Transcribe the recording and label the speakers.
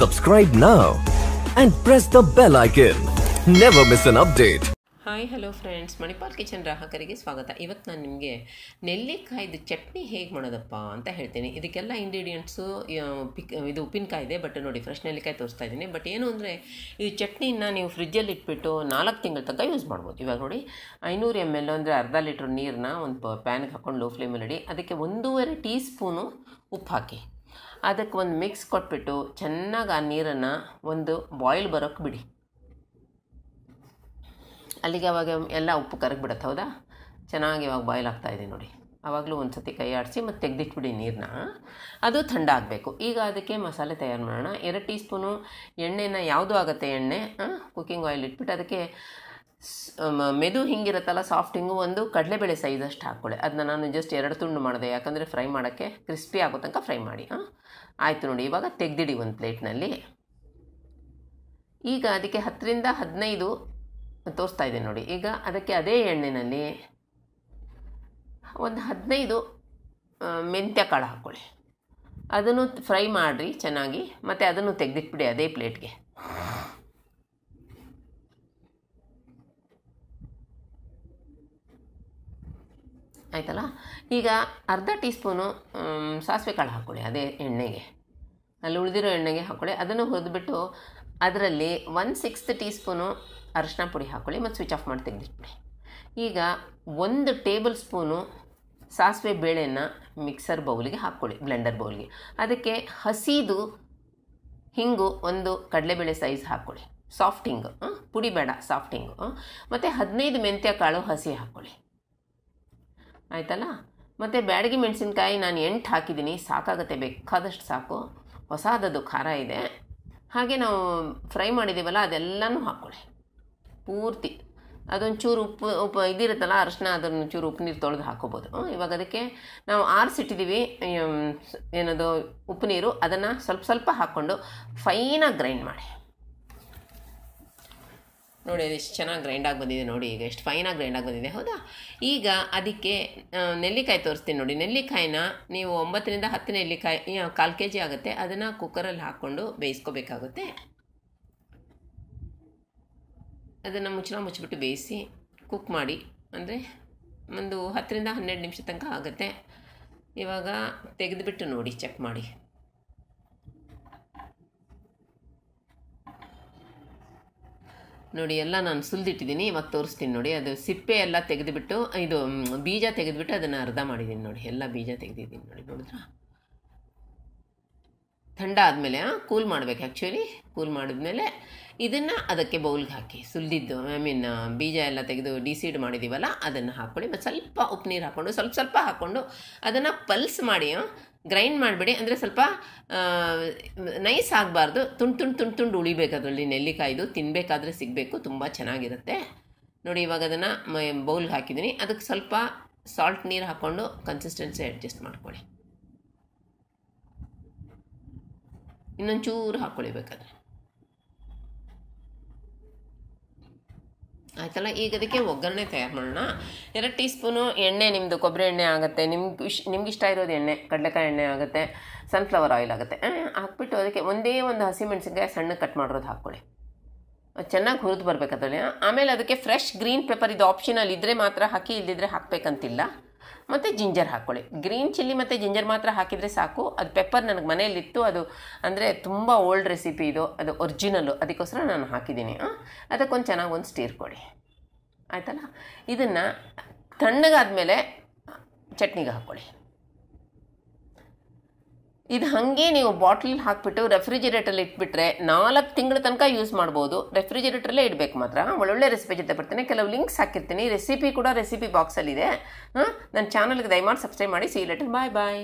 Speaker 1: Subscribe now and press the bell icon. Never miss an update. Hi hello friends Manipal kitchen ಗ್ರಾಹಕರಿಗೆ ಸ್ವಾಗತ ಇವತ್ತು ನಾನು ನಿಮಗೆ ನೆಲ್ಲಿಕಾಯ್ದು ಚಟ್ನಿ ಹೇಗೆ ಮಾಡೋದಪ್ಪ ಅಂತ ಹೇಳ್ತೀನಿ ಇದಕ್ಕೆಲ್ಲ ಇಂಗ್ರೀಡಿಯೆಂಟ್ಸು ಪಿಕ್ ಇದು ಉಪ್ಪಿನಕಾಯಿ ಇದೆ ಬಟ್ ನೋಡಿ ಫ್ರೆಶ್ ನೆಲ್ಲಿಕಾಯಿ ತೋರಿಸ್ತಾ ಇದ್ದೀನಿ ಬಟ್ ಏನು ಅಂದರೆ ಈ ಚಟ್ನಿನ ನೀವು ಫ್ರಿಜ್ಜಲ್ಲಿ ಇಟ್ಬಿಟ್ಟು ನಾಲ್ಕು ತಿಂಗಳ ತನಕ ಯೂಸ್ ಮಾಡ್ಬೋದು ಇವಾಗ ನೋಡಿ ಐನೂರು ಎಮ್ ಎಲ್ ಅಂದರೆ ಅರ್ಧ ಲೀಟ್ರ್ ನೀರನ್ನ ಒಂದು ಪ್ಯಾನ್ಗೆ ಹಾಕೊಂಡು ಲೋ ಫ್ಲೇಮಲ್ಲಿ ಇಡಿ ಅದಕ್ಕೆ ಒಂದೂವರೆ ಟೀ ಸ್ಪೂನು ಉಪ್ಪು ಹಾಕಿ ಅದಕ್ಕೆ ಒಂದು ಮಿಕ್ಸ್ ಕೊಟ್ಬಿಟ್ಟು ಚೆನ್ನಾಗಿ ಆ ನೀರನ್ನು ಒಂದು ಬಾಯ್ಲ್ ಬರೋಕ್ಕೆ ಬಿಡಿ ಅಲ್ಲಿಗೆ ಅವಾಗ ಎಲ್ಲ ಉಪ್ಪು ಕರಗಿಬಿಡತ್ತೆ ಹೌದಾ ಚೆನ್ನಾಗಿ ಇವಾಗ ಬಾಯ್ಲ್ ಆಗ್ತಾಯಿದೆ ನೋಡಿ ಆವಾಗಲೂ ಒಂದು ಸತಿ ಕೈ ಆಡಿಸಿ ಮತ್ತು ತೆಗೆದಿಟ್ಬಿಡಿ ನೀರನ್ನ ಅದು ಥಂಡ ಆಗಬೇಕು ಈಗ ಅದಕ್ಕೆ ಮಸಾಲೆ ತಯಾರು ಮಾಡೋಣ ಎರಡು ಟೀ ಸ್ಪೂನು ಎಣ್ಣೆನ ಯಾವುದು ಆಗುತ್ತೆ ಎಣ್ಣೆ ಕುಕ್ಕಿಂಗ್ ಆಯಿಲ್ ಇಟ್ಬಿಟ್ಟು ಅದಕ್ಕೆ ಮೆದು ಹಿಂಗಿರುತ್ತಲ್ಲ ಸಾಫ್ಟ್ ಹಿಂಗು ಒಂದು ಕಡಲೆಬೇಳೆ ಸೈಜಷ್ಟು ಹಾಕ್ಕೊಳ್ಳಿ ಅದನ್ನ ನಾನು ಜಸ್ಟ್ ಎರಡು ತುಂಡು ಮಾಡಿದೆ ಯಾಕಂದರೆ ಫ್ರೈ ಮಾಡೋಕ್ಕೆ ಕ್ರಿಸ್ಪಿ ಆಗೋ ತನಕ ಫ್ರೈ ಮಾಡಿ ಹಾಂ ಆಯಿತು ನೋಡಿ ಇವಾಗ ತೆಗೆದಿಡಿ ಒಂದು ಪ್ಲೇಟ್ನಲ್ಲಿ ಈಗ ಅದಕ್ಕೆ ಹತ್ತರಿಂದ ಹದಿನೈದು ತೋರಿಸ್ತಾ ಇದ್ದೀನಿ ನೋಡಿ ಈಗ ಅದಕ್ಕೆ ಅದೇ ಎಣ್ಣೆಯಲ್ಲಿ ಒಂದು ಹದಿನೈದು ಮೆಂತ್ಯ ಕಾಳು ಹಾಕ್ಕೊಳ್ಳಿ ಅದನ್ನು ಫ್ರೈ ಮಾಡಿರಿ ಚೆನ್ನಾಗಿ ಮತ್ತು ಅದನ್ನು ತೆಗೆದಿಟ್ಬಿಡಿ ಅದೇ ಪ್ಲೇಟ್ಗೆ ಆಯ್ತಲ್ಲ ಈಗ ಅರ್ಧ ಟೀ ಸ್ಪೂನು ಸಾಸಿವೆ ಕಾಳು ಹಾಕ್ಕೊಳ್ಳಿ ಅದೇ ಎಣ್ಣೆಗೆ ಅಲ್ಲಿ ಉಳಿದಿರೋ ಎಣ್ಣೆಗೆ ಹಾಕ್ಕೊಳ್ಳಿ ಅದನ್ನು ಹುರಿದ್ಬಿಟ್ಟು ಅದರಲ್ಲಿ ಒನ್ ಸಿಕ್ಸ್ತ್ ಟೀ ಸ್ಪೂನು ಅರಶಿನ ಪುಡಿ ಹಾಕ್ಕೊಳ್ಳಿ ಮತ್ತು ಸ್ವಿಚ್ ಆಫ್ ಮಾಡಿ ತೆಗೆದಿಟ್ಬಿಡಿ ಈಗ ಒಂದು ಟೇಬಲ್ ಸ್ಪೂನು ಸಾಸಿವೆ ಬೇಳೆಯನ್ನು ಮಿಕ್ಸರ್ ಬೌಲಿಗೆ ಹಾಕ್ಕೊಳ್ಳಿ ಬ್ಲೆಂಡರ್ ಬೌಲ್ಗೆ ಅದಕ್ಕೆ ಹಸಿದು ಹಿಂಗು ಒಂದು ಕಡಲೆಬೇಳೆ ಸೈಜ್ ಹಾಕ್ಕೊಳ್ಳಿ ಸಾಫ್ಟ್ ಹಿಂಗು ಪುಡಿ ಬೇಡ ಸಾಫ್ಟಿಂಗು ಮತ್ತು ಹದಿನೈದು ಮೆಂತ್ಯ ಕಾಳು ಹಸಿ ಹಾಕ್ಕೊಳ್ಳಿ ಆಯ್ತಲ್ಲ ಮತ್ತು ಬ್ಯಾಡಗಿ ಮೆಣಸಿನ್ಕಾಯಿ ನಾನು ಎಂಟು ಹಾಕಿದ್ದೀನಿ ಸಾಕಾಗುತ್ತೆ ಬೇಕಾದಷ್ಟು ಸಾಕು ಹೊಸದದು ಖಾರ ಇದೆ ಹಾಗೆ ನಾವು ಫ್ರೈ ಮಾಡಿದ್ದೀವಲ್ಲ ಅದೆಲ್ಲನೂ ಹಾಕ್ಕೊಳ್ಳಿ ಪೂರ್ತಿ ಅದೊಂಚೂರು ಉಪ್ಪು ಉಪ್ಪು ಇದಿರುತ್ತಲ್ಲ ಅರಶಿನ ಅದನ್ನು ಚೂರು ಉಪ್ಪು ನೀರು ತೊಳೆದು ಹಾಕೋಬೋದು ಇವಾಗ ಅದಕ್ಕೆ ನಾವು ಆರಿಸಿಟ್ಟಿದ್ದೀವಿ ಏನದು ಉಪ್ಪು ನೀರು ಅದನ್ನು ಸ್ವಲ್ಪ ಸ್ವಲ್ಪ ಹಾಕ್ಕೊಂಡು ಫೈನಾಗಿ ಗ್ರೈಂಡ್ ಮಾಡಿ ನೋಡಿ ಅದು ಎಷ್ಟು ಚೆನ್ನಾಗಿ ಗ್ರೈಂಡಾಗಿ ಬಂದಿದೆ ನೋಡಿ ಈಗ ಎಷ್ಟು ಫೈನಾಗಿ ಆಗಿ ಬಂದಿದೆ ಹೌದಾ ಈಗ ಅದಕ್ಕೆ ನೆಲ್ಲಿಕಾಯಿ ತೋರಿಸ್ತೀನಿ ನೋಡಿ ನೆಲ್ಲಿಕಾಯಿನ ನೀವು ಒಂಬತ್ತರಿಂದ ಹತ್ತು ನೆಲ್ಲಿಕಾಯಿ ಕಾಲು ಕೆ ಜಿ ಆಗುತ್ತೆ ಅದನ್ನು ಕುಕ್ಕರಲ್ಲಿ ಹಾಕ್ಕೊಂಡು ಬೇಯಿಸ್ಕೋಬೇಕಾಗುತ್ತೆ ಅದನ್ನು ಮುಚ್ಚಳ ಮುಚ್ಚಿಬಿಟ್ಟು ಬೇಯಿಸಿ ಕುಕ್ ಮಾಡಿ ಅಂದರೆ ಒಂದು ಹತ್ತರಿಂದ ಹನ್ನೆರಡು ನಿಮಿಷ ತನಕ ಆಗುತ್ತೆ ಇವಾಗ ತೆಗೆದುಬಿಟ್ಟು ನೋಡಿ ಚೆಕ್ ಮಾಡಿ ನೋಡಿ ಎಲ್ಲ ನಾನು ಸುಲಿದಿಟ್ಟಿದ್ದೀನಿ ಇವಾಗ ತೋರಿಸ್ತೀನಿ ನೋಡಿ ಅದು ಸಿಪ್ಪೆ ಎಲ್ಲ ತೆಗೆದುಬಿಟ್ಟು ಇದು ಬೀಜ ತೆಗೆದುಬಿಟ್ಟು ಅದನ್ನು ಅರ್ಧ ಮಾಡಿದ್ದೀನಿ ನೋಡಿ ಎಲ್ಲ ಬೀಜ ತೆಗೆದಿದ್ದೀನಿ ನೋಡಿ ನೋಡಿದ್ರಾ ಥಂಡ ಆದಮೇಲೆ ಕೂಲ್ ಮಾಡಬೇಕು ಆ್ಯಕ್ಚುಲಿ ಕೂಲ್ ಮಾಡಿದ್ಮೇಲೆ ಇದನ್ನು ಅದಕ್ಕೆ ಬೌಲ್ಗೆ ಹಾಕಿ ಸುಲಿದಿದ್ದು ಐ ಮೀನ್ ಬೀಜ ಎಲ್ಲ ತೆಗೆದು ಡಿಸೀಡ್ ಮಾಡಿದ್ದೀವಲ್ಲ ಅದನ್ನು ಹಾಕ್ಕೊಳ್ಳಿ ಮತ್ತು ಸ್ವಲ್ಪ ಉಪ್ಪು ನೀರು ಹಾಕ್ಕೊಂಡು ಸ್ವಲ್ಪ ಸ್ವಲ್ಪ ಹಾಕ್ಕೊಂಡು ಅದನ್ನು ಪಲ್ಸ್ ಮಾಡಿ ಗ್ರೈಂಡ್ ಮಾಡಿಬಿಡಿ ಅಂದರೆ ಸ್ವಲ್ಪ ನೈಸ್ ಆಗಬಾರ್ದು ತುಂಡು ತುಂಡು ತುಂಡು ತುಂಡು ಉಳಿಬೇಕು ಅದರಲ್ಲಿ ನೆಲ್ಲಿಕಾಯ್ದು ತಿನ್ನಬೇಕಾದ್ರೆ ಸಿಗಬೇಕು ತುಂಬ ಚೆನ್ನಾಗಿರುತ್ತೆ ನೋಡಿ ಇವಾಗ ಅದನ್ನು ಬೌಲ್ಗೆ ಹಾಕಿದ್ದೀನಿ ಅದಕ್ಕೆ ಸ್ವಲ್ಪ ಸಾಲ್ಟ್ ನೀರು ಹಾಕ್ಕೊಂಡು ಕನ್ಸಿಸ್ಟೆನ್ಸಿ ಅಡ್ಜಸ್ಟ್ ಮಾಡ್ಕೊಳ್ಳಿ ಇನ್ನೊಂಚೂರು ಹಾಕ್ಕೊಳ್ಳಿ ಬೇಕಾದರೆ ಆಯ್ತಲ್ಲ ಈಗ ಅದಕ್ಕೆ ಒಗ್ಗರಣೆ ತಯಾರು ಮಾಡೋಣ ಎರಡು ಟೀ ಸ್ಪೂನು ಎಣ್ಣೆ ನಿಮ್ಮದು ಕೊಬ್ಬರಿ ಎಣ್ಣೆ ಆಗುತ್ತೆ ನಿಮ್ಗೆ ಇಶ್ ನಿಮ್ಗೆ ಇಷ್ಟ ಇರೋದು ಎಣ್ಣೆ ಕಡಲೆಕಾಯಿ ಎಣ್ಣೆ ಆಗುತ್ತೆ ಸನ್ಫ್ಲವರ್ ಆಯಿಲ್ ಆಗುತ್ತೆ ಹಾಕ್ಬಿಟ್ಟು ಅದಕ್ಕೆ ಒಂದೇ ಒಂದು ಮೆಣಸಿಗೆ ಸಣ್ಣ ಕಟ್ ಮಾಡಿರೋದು ಹಾಕ್ಕೊಳ್ಳಿ ಚೆನ್ನಾಗಿ ಹುರಿದು ಬರಬೇಕದ್ರಲ್ಲಿ ಆಮೇಲೆ ಅದಕ್ಕೆ ಫ್ರೆಶ್ ಗ್ರೀನ್ ಪೆಪ್ಪರ್ ಇದು ಆಪ್ಷನಲ್ಲಿ ಇದ್ದರೆ ಮಾತ್ರ ಹಾಕಿ ಇಲ್ಲದಿದ್ದರೆ ಹಾಕಬೇಕಂತಿಲ್ಲ ಮತ್ತು ಜಿಂಜರ್ ಹಾಕ್ಕೊಳ್ಳಿ ಗ್ರೀನ್ ಚಿಲ್ಲಿ ಮತ್ತು ಜಿಂಜರ್ ಮಾತ್ರ ಹಾಕಿದರೆ ಸಾಕು ಅದು ಪೆಪ್ಪರ್ ನನಗೆ ಮನೆಯಲ್ಲಿತ್ತು ಅದು ಅಂದರೆ ತುಂಬ ಓಲ್ಡ್ ರೆಸಿಪಿ ಇದು ಅದು ಒರಿಜಿನಲ್ಲು ಅದಕ್ಕೋಸ್ಕರ ನಾನು ಹಾಕಿದ್ದೀನಿ ಅದಕ್ಕೊಂದು ಚೆನ್ನಾಗಿ ಒಂದು ಸ್ಟೀರ್ ಕೊಡಿ ಆಯಿತಲ್ಲ ಇದನ್ನು ತಣ್ಣಗಾದ ಮೇಲೆ ಚಟ್ನಿಗೆ ಹಾಕ್ಕೊಳ್ಳಿ ಇದು ಹಾಗೆ ನೀವು ಬಾಟ್ಲಲ್ಲಿ ಹಾಕಿಬಿಟ್ಟು ರೆಫ್ರಿಜಿರೇಟರ್ಲಿ ಇಟ್ಬಿಟ್ರೆ ನಾಲ್ಕು ತಿಂಗಳ ತನಕ ಯೂಸ್ ಮಾಡ್ಬೋದು ರೆಫ್ರಿಜಿರೇಟರ್ಲೇ ಇಡಬೇಕು ಮಾತ್ರ ಒಳ್ಳೊಳ್ಳೆ ರೆಸಿಪಿ ಜೊತೆ ಬರ್ತೀನಿ ಕೆಲವು ಲಿಂಕ್ಸ್ ಹಾಕಿರ್ತೀನಿ ರೆಸಿಪಿ ಕೂಡ ರೆಸಿಪಿ ಬಾಕ್ಸಲ್ಲಿದೆ ಹಾಂ ನನ್ನ ಚಾನಲ್ಗೆ ದಯಮಾಡಿ ಸಬ್ಸ್ಕ್ರೈಬ್ ಮಾಡಿ ಸಿ ಲೆಟರ್ ಬಾಯ್ ಬಾಯ್